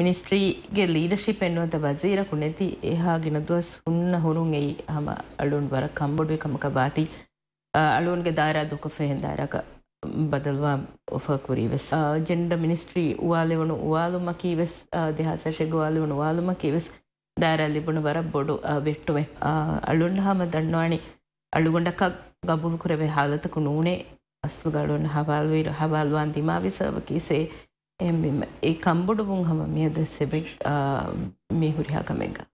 මිනිස්ට්‍රීගේ ලීඩශි පෙන්වත වසීරකු නැති එහා ගෙනදුවස් හුන්න හුරුන් එයි හම අලුන් වර කම්බොඩුව කමක බාති අලුන්ගේ දාරා දුක ෆෙහෙන්දාරක බදල්වා ඔෆකුරීවෙස් ජෙන්ඩ මිනිස්ට්‍රී වාලෙවනු වාලුමකීවෙස් දෙහසශෙග වාලවුණු වාලුමකිවෙස් දාර ලිබුණු වර බොඩු වෙට්ටුවේ අලුන් හම දන්නවානි අලුගොඩක් ගබුල් කරවේ හාලතකු නූනේ අස්තුගලුන් හවාල්වීර හවාල්වාන් දිමාවිසවකිසේ ಎಂಬಿಮ ಈ ಕಂಬುಡು ಬುಂಗ್ ಹಮ ಮೇದ ಸೆಬಿಗ್ ಮೀ ಹುರಿಯಾಗ ಮೆಗ